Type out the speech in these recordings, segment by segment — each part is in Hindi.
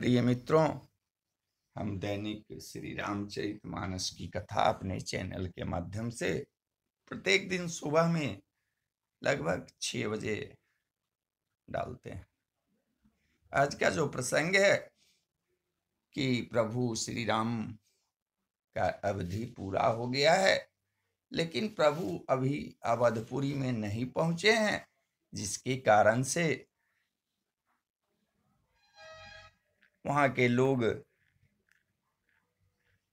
प्रिय मित्रों हम दैनिक श्री रामचरित मानस की कथा अपने चैनल के माध्यम से प्रत्येक दिन सुबह में लगभग छ बजे डालते हैं आज का जो प्रसंग है कि प्रभु श्री राम का अवधि पूरा हो गया है लेकिन प्रभु अभी अवधपुरी में नहीं पहुंचे हैं जिसके कारण से वहाँ के लोग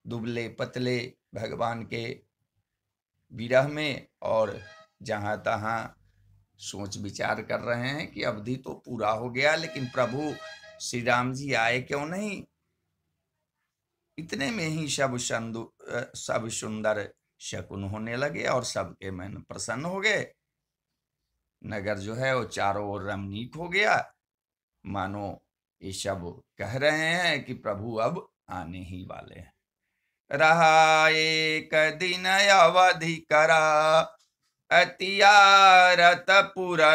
दुबले पतले भगवान के विरह में और जहाँ तहाँ सोच विचार कर रहे हैं कि अवधि तो पूरा हो गया लेकिन प्रभु श्री राम जी आए क्यों नहीं इतने में ही सब संदु सब सुंदर शकुन होने लगे और सबके मन प्रसन्न हो गए नगर जो है वो चारों ओर रमणीक हो गया मानो ये सब कह रहे हैं कि प्रभु अब आने ही वाले हैं रहा एक दिन अवधि करा अतियारत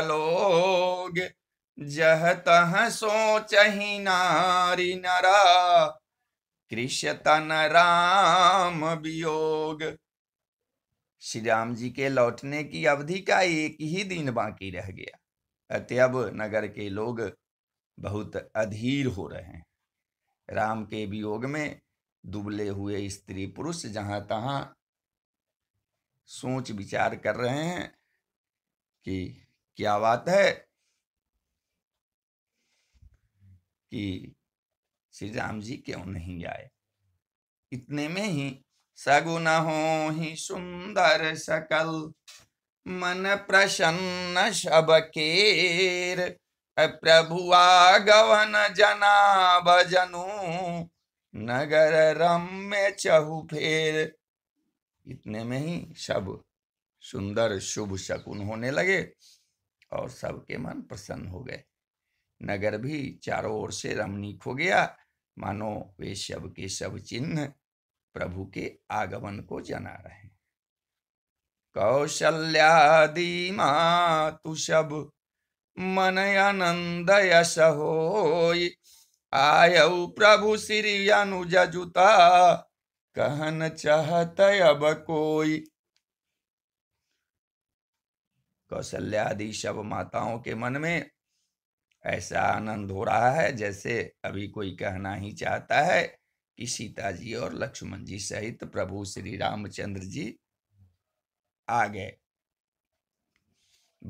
लोग जह तह सोच ही नारी नरा कृष्ण तन राम वियोग श्री राम जी के लौटने की अवधि का एक ही दिन बाकी रह गया अतएव नगर के लोग बहुत अधीर हो रहे हैं राम के वियोग में दुबले हुए स्त्री पुरुष जहाँ तहाँ सोच विचार कर रहे हैं कि क्या बात है कि श्री राम जी क्यों नहीं आए इतने में ही सगुन हो ही सुंदर सकल मन प्रसन्न शबकेर प्रभुआ गवन जना भजनु नगर रम्य चहु फेर इतने में ही सब सुंदर शुभ शकुन होने लगे और सबके मन प्रसन्न हो गए नगर भी चारों ओर से रमणीक हो गया मानो वे शब के सब चिन्ह प्रभु के आगमन को जना रहे कौशल्यादि मातु सब मनयनन्दय सहोय आयौ प्रभु श्री अनुज जुता कहन चाहत अब कोई कौशल्यादि सब माताओं के मन में ऐसा आनंद हो रहा है जैसे अभी कोई कहना ही चाहता है कि सीता जी और लक्ष्मण जी सहित प्रभु श्री रामचंद्र जी आ गए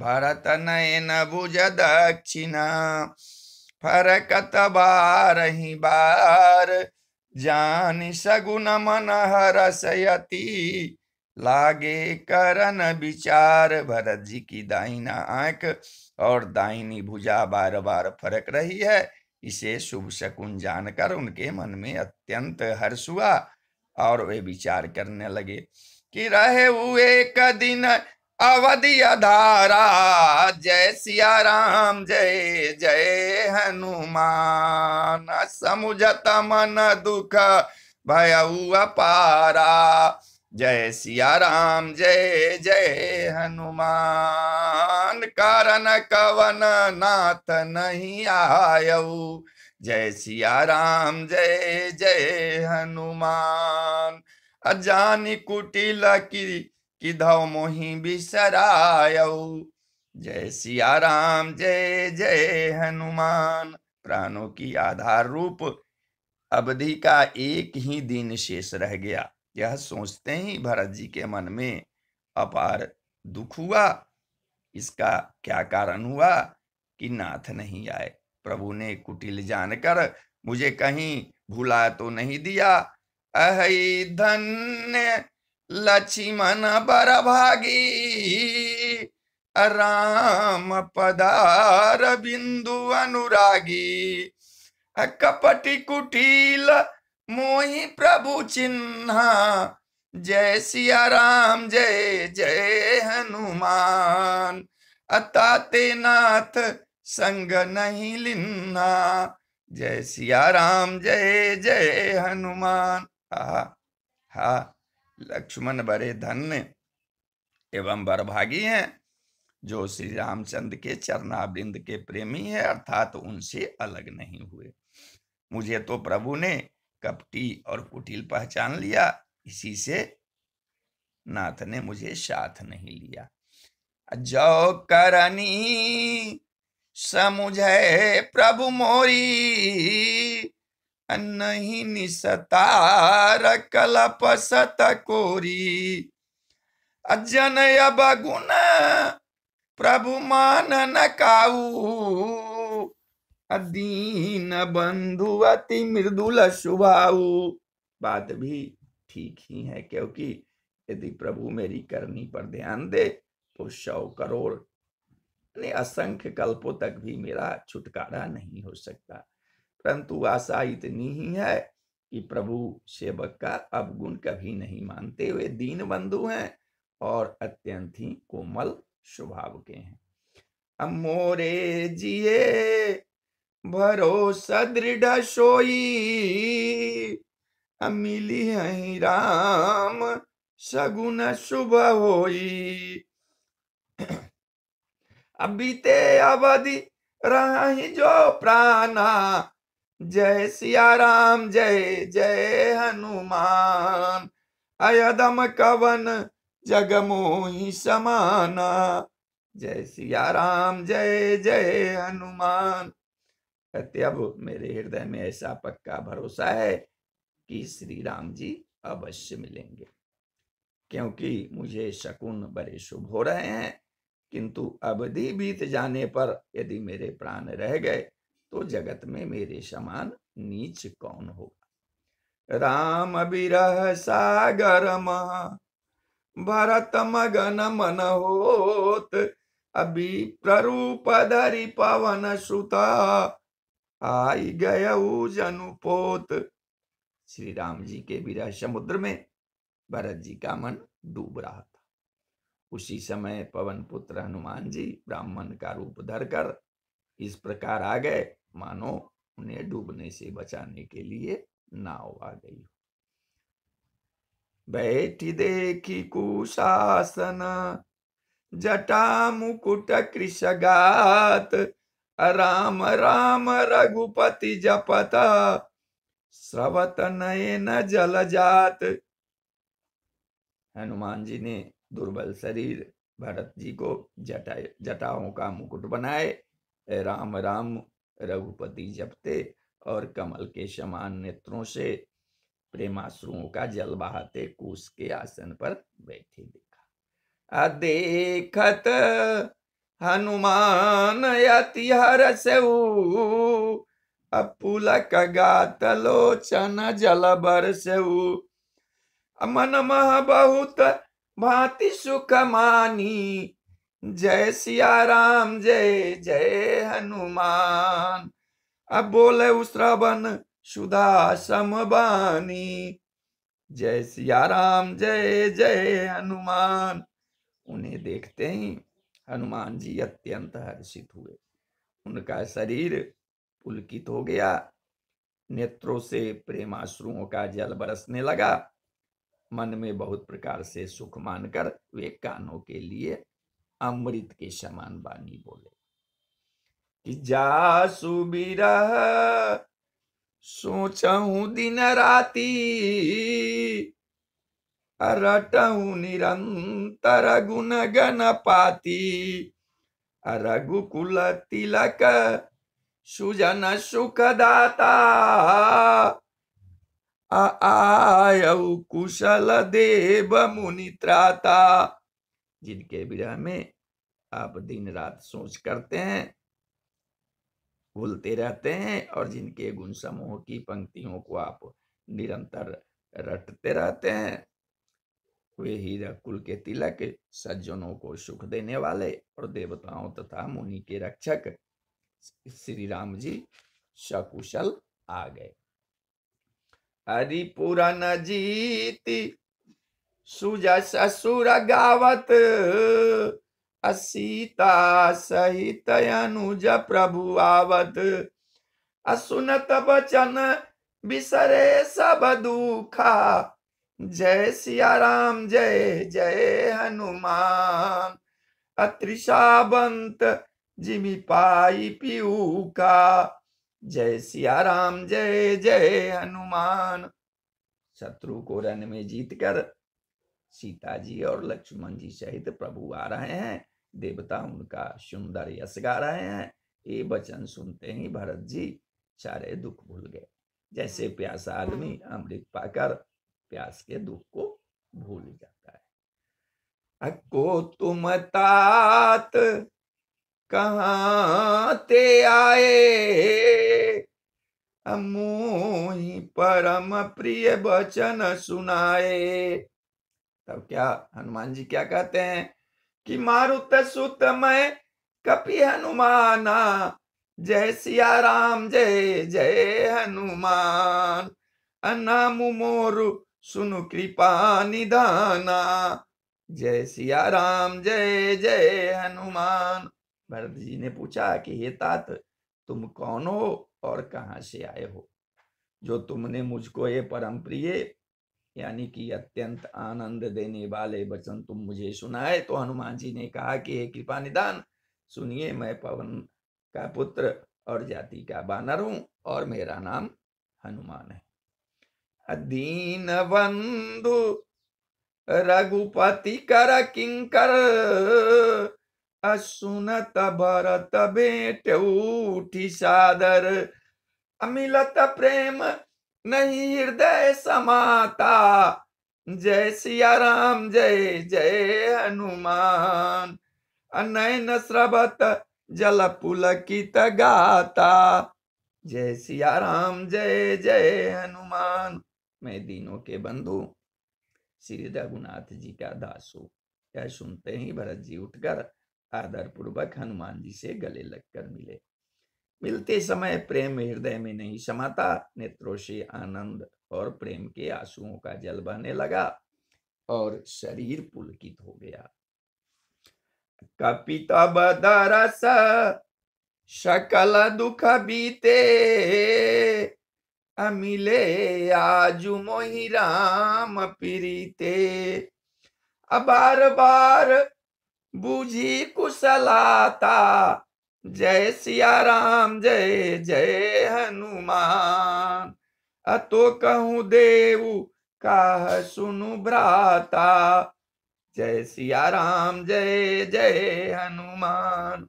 भरत नयन भुज दक्षिणा फरकत बारही बार जान सगुन मन हरसयती लागे करन विचार भरत जी की दाहिना आंख और दाहिनी भुजा बार बार फरक रही है इसे शुभ शकुन जानकर उनके मन में अत्यंत हर्ष हुआ और वे विचार करने लगे कि रहे हुए एक दिन अवधि अधारा जय सिया राम जय जय हनुमान समुझत मन दुख भयऊ अपारा जय सिया राम जय जय हनुमान कारण कवन नाथ नहीं आयऊ जय सिया राम जय जय हनुमान अजानी कुटिल की कि धव मोहि बिसराय जय सिया राम जय जय हनुमान प्राणों की आधार रूप अवधि का एक ही दिन शेष रह गया यह सोचते ही भरत जी के मन में अपार दुख हुआ इसका क्या कारण हुआ कि नाथ नहीं आए प्रभु ने कुटिल जानकर मुझे कहीं भुला तो नहीं दिया अहि धन्य लक्ष्मण बरभागी राम पदार बिंदु अनुरागी कपटी कुटील मोहि प्रभु चिन्हा जय सिया राम जय जय हनुमान अताते नाथ संग नहीं लिन्ना जय सिया राम जय जय हनुमान हा हा लक्ष्मण बड़े धन्य एवं बरभागी हैं जो श्री रामचंद्र के चरणाबिंद के प्रेमी है अर्थात उनसे अलग नहीं हुए मुझे तो प्रभु ने कपटी और कुटिल पहचान लिया इसी से नाथ ने मुझे साथ नहीं लिया जो करनी समुझे प्रभु मोरी नहीं निसतार कलप सत कोरी अजन अब प्रभु मान न काऊ अदीन बंधु अति मृदुल शुभाऊ बात भी ठीक ही है क्योंकि यदि प्रभु मेरी करनी पर ध्यान दे तो सौ करोड़ असंख्य कल्पों तक भी मेरा छुटकारा नहीं हो सकता परंतु आशा इतनी ही है कि प्रभु सेवक का अवगुण कभी नहीं मानते हुए दीन बंधु हैं और अत्यंत ही कोमल स्वभाव के हैं अमोरे जिए भरोसा दृढ़ सोई अमिली है राम सगुन शुभ होई अब बीते अवधि रही जो प्राणा जय सिया राम जय जय हनुमान अयदम कवन मोही समाना जय सिया राम जय जय हनुमान कहते अब मेरे हृदय में ऐसा पक्का भरोसा है कि श्री राम जी अवश्य मिलेंगे क्योंकि मुझे शकुन बड़े शुभ हो रहे हैं किंतु अवधि बीत जाने पर यदि मेरे प्राण रह गए तो जगत में मेरे समान नीच कौन होगा राम विरह सागर भरत मगन मन होत अभी प्ररूप धरी पवन सुता आई गय जनुपोत श्री राम जी के विरह समुद्र में भरत जी का मन डूब रहा था उसी समय पवन पुत्र हनुमान जी ब्राह्मण का रूप धरकर इस प्रकार आ गए मानो उन्हें डूबने से बचाने के लिए नाव आ गई बैठी देखी कुशासन जटा मुकुट कृषगात राम राम रघुपति जपत स्रवत नयन जल जात हनुमान जी ने दुर्बल शरीर भरत जी को जटा जटाओं का मुकुट बनाए राम राम रघुपति जपते और कमल के समान नेत्रों से प्रेमाश्रुओं का जल बहाते कुश के आसन पर बैठे देखा अदेखत हनुमान अति हरस अपुलक गात लोचन जल बरसऊ मन मह बहुत भांति सुख मानी जय सिया राम जय जय हनुमान अब बोले रावण सुधा समबानी जय सिया राम जय जय हनुमान उन्हें देखते ही हनुमान जी अत्यंत हर्षित हुए उनका शरीर पुलकित हो गया नेत्रों से प्रेमाश्रुओं का जल बरसने लगा मन में बहुत प्रकार से सुख मानकर वे कानों के लिए अमृत के समान वाणी बोले कि जा सुबीर सोच दिन राती रटहूं निरंतर गुण गण पाती रघुकुल तिलक सुजन सुखदाता आय कुशल देव मुनि त्राता जिनके विरह में आप दिन रात सोच करते हैं भूलते रहते हैं और जिनके गुण समूह की पंक्तियों को आप निरंतर रटते रहते हैं वे ही कुल के तिलक सज्जनों को सुख देने वाले और देवताओं तथा मुनि के रक्षक श्री राम जी सकुशल आ गए हरिपुर जीती सुज ससुर गावत असीता सहित अनुज प्रभु आवत असुनत बचन बिसरे सब दुखा जय सिया राम जय जय हनुमान अत्रिशाबंत जिमी पाई पीऊ का जय सिया राम जय जय हनुमान शत्रु को रण में जीत कर सीता जी और लक्ष्मण जी सहित प्रभु आ रहे हैं देवता उनका सुंदर यश गा रहे हैं ये वचन सुनते ही भरत जी सारे दुख भूल गए जैसे प्यासा आदमी अमृत पाकर प्यास के दुख को भूल जाता है अको तुम तात ते आए अमू परम प्रिय वचन सुनाए तब तो क्या हनुमान जी क्या कहते हैं कि मारुत सुत मैं कपि हनुमाना जय सिया राम जय जय हनुमान अनामु मोर सुनु कृपा निदाना जय सिया राम जय जय हनुमान भरत जी ने पूछा कि हे तात तुम कौन हो और कहाँ से आए हो जो तुमने मुझको ये परम प्रिय यानी कि अत्यंत आनंद देने वाले वचन तुम मुझे सुनाए तो हनुमान जी ने कहा कि हे कृपा निदान सुनिए मैं पवन का पुत्र और जाति का बानर हूं और मेरा नाम हनुमान है दीन बंधु रघुपति कर किंकर असुनत भरत बेट उठी सादर अमिलत प्रेम नहीं हृदय समाता जय सिया राम जय जय हनुमान अनैन श्रवत जल पुलकित गाता जय सिया राम जय जय हनुमान मैं दीनों के बंधु श्री रघुनाथ जी का दास क्या सुनते ही भरत जी उठकर आदर पूर्वक हनुमान जी से गले लगकर मिले मिलते समय प्रेम हृदय में नहीं समाता नेत्रों से आनंद और प्रेम के आंसुओं का जल बहने लगा और शरीर पुलकित हो गया कपित बदरस सकल दुख बीते अमिले आजू मोही राम पीरीते अबार बार बूझी कुशलाता जय सिया राम जय जय हनुमान अतो कहू देव का सुनु भ्राता जय सिया राम जय जय हनुमान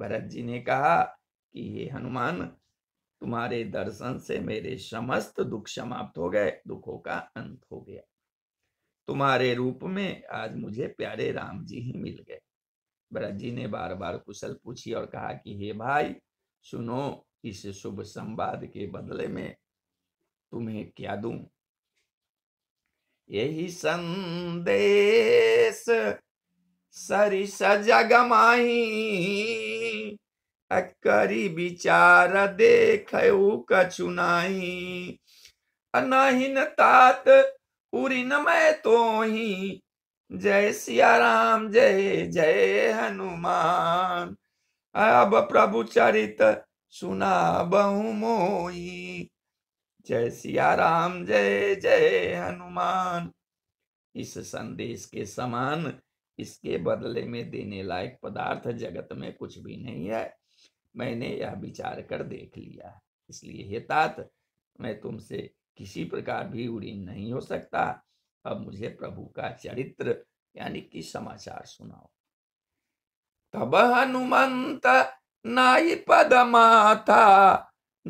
भरत जी ने कहा कि हे हनुमान तुम्हारे दर्शन से मेरे समस्त दुख समाप्त हो गए दुखों का अंत हो गया तुम्हारे रूप में आज मुझे प्यारे राम जी ही मिल गए ब्रज जी ने बार बार कुशल पूछी और कहा कि हे भाई सुनो इस शुभ संवाद के बदले में तुम्हें क्या दूं यही संदेश सरिस जगमाही करी विचार देख कछुनाई अनहिन तात उरिन मैं तो ही जय सिया राम जय जय हनुमान अब प्रभु चरित सुना बहु मोई जय सिया राम जय जय हनुमान इस संदेश के समान इसके बदले में देने लायक पदार्थ जगत में कुछ भी नहीं है मैंने यह विचार कर देख लिया इसलिए हे तात मैं तुमसे किसी प्रकार भी उड़ीन नहीं हो सकता अब मुझे प्रभु का चरित्र यानी कि समाचार सुनाओ तब हनुमंत नाई पद माता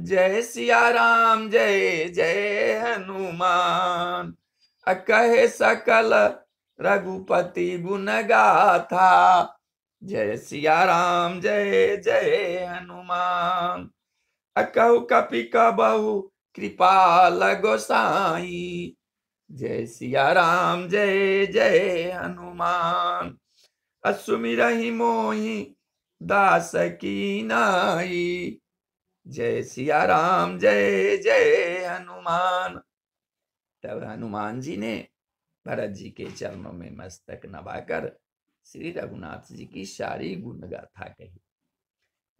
जय सिया राम जय जय हनुमान कहे सकल रघुपति गुण गाथा जय सिया राम जय जय हनुमान कहु कपि कबहु कृपाल गोसाई जय सिया राम जय जय हनुमान असुमि रही दास की नाई जय सिया राम जय जय हनुमान तब हनुमान जी ने भरत जी के चरणों में मस्तक नवाकर श्री रघुनाथ जी की सारी गुण गाथा कही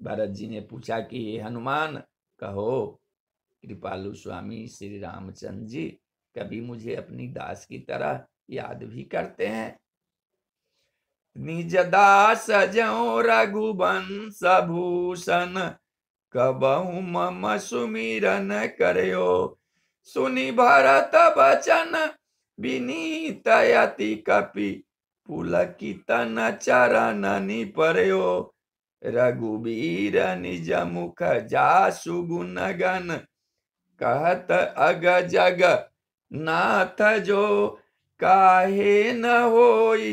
भरत जी ने पूछा कि हे हनुमान कहो कृपालु स्वामी श्री रामचंद्र जी कभी मुझे अपनी दास की तरह याद भी करते हैं निज दास जो रघुवंश भूषण कबहू मम सुमिरन करो सुनि भरत बचन विनीत यति कपि पुलकितन चरण निपरयो रघुबीर निज मुख जासु गन कहत अग जग नाथ जो काहे न होई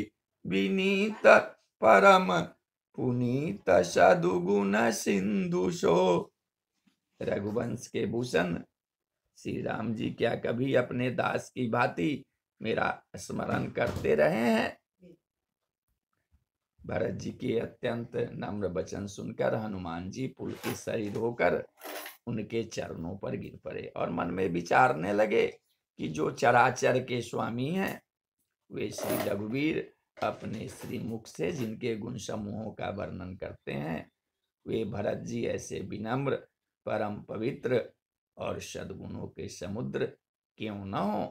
विनीत परम पुनीत सदुगुण सिंधु शो रघुवंश के भूषण श्री राम जी क्या कभी अपने दास की भांति मेरा स्मरण करते रहे हैं भरत जी के अत्यंत नम्र वचन सुनकर हनुमान जी पुल के शरीर होकर उनके चरणों पर गिर पड़े और मन में विचारने लगे कि जो चराचर के स्वामी हैं वे श्री रघुवीर अपने श्री मुख से जिनके गुण समूहों का वर्णन करते हैं वे भरत जी ऐसे विनम्र परम पवित्र और सदगुणों के समुद्र क्यों न हो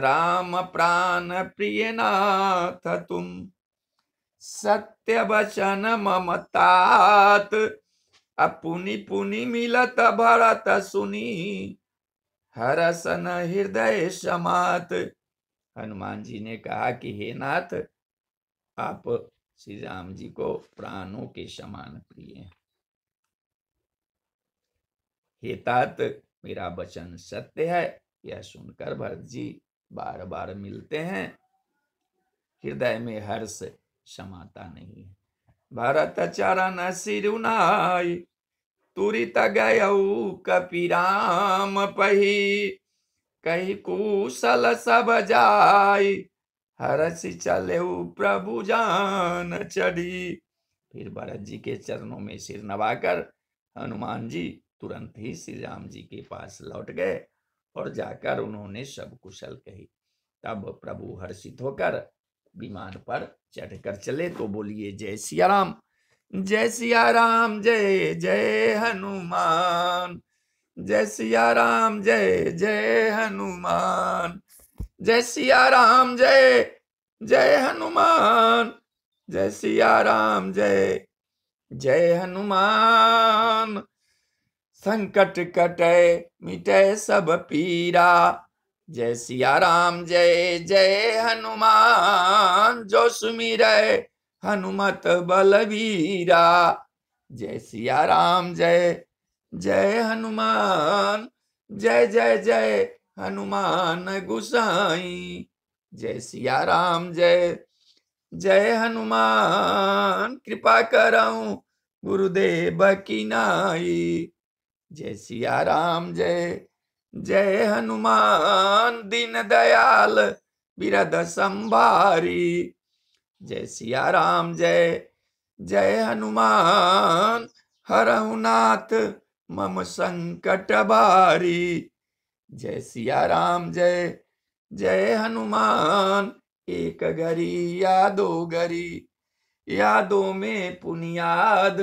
राम प्राण प्रिय नाथ तुम सत्य वचन ममतात अपुनि पुनि मिलत भरत सुनी हरसन हृदय समात हनुमान जी ने कहा कि हे नाथ आप श्री राम जी को प्राणों के समान प्रिय हैं हे तात मेरा वचन सत्य है यह सुनकर भरत जी बार बार मिलते हैं हृदय में हर्ष समाता नहीं है भरत चरण सिरुनाई तुरित गयऊ कपिराम पही कही कुशल सब जाय हरसि चले प्रभु जान चढ़ी फिर भरत जी के चरणों में सिर नवाकर हनुमान जी तुरंत ही श्री राम जी के पास लौट गए और जाकर उन्होंने सब कुशल कही तब प्रभु हर्षित होकर विमान पर चढ़कर चले तो बोलिए जय सिया राम जय सिया राम जय जय हनुमान जय सिया राम जय जय हनुमान जय सिया राम जय जय हनुमान जय सिया राम जय जय हनुमान संकट कटे मिटे सब पीरा जय सिया राम जय जय हनुमान जो सुमिर हनुमत बलवीरा जय सिया राम जय जय हनुमान जय जय जय हनुमान गुसाई जय सिया राम जय जय हनुमान कृपा करऊं गुरुदेव की नाई जय सिया राम जय जय हनुमान दीन दयाल बिरद संभारी जय सिया राम जय जय हनुमान हर हुनाथ मम संकट बारी जय सिया राम जय जय हनुमान एक गरी या दो घरी यादों में पुनियाद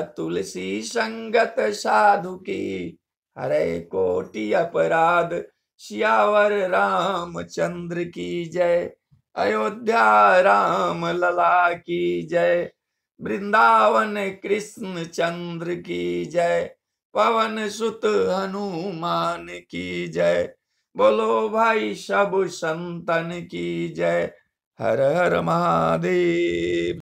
अतुलसी संगत साधु की हरे कोटि अपराध श्यावर राम चंद्र की जय अयोध्या राम लला की जय वृंदावन कृष्ण चंद्र की जय पवन सुत हनुमान की जय बोलो भाई सब संतन की जय हर हर महादेव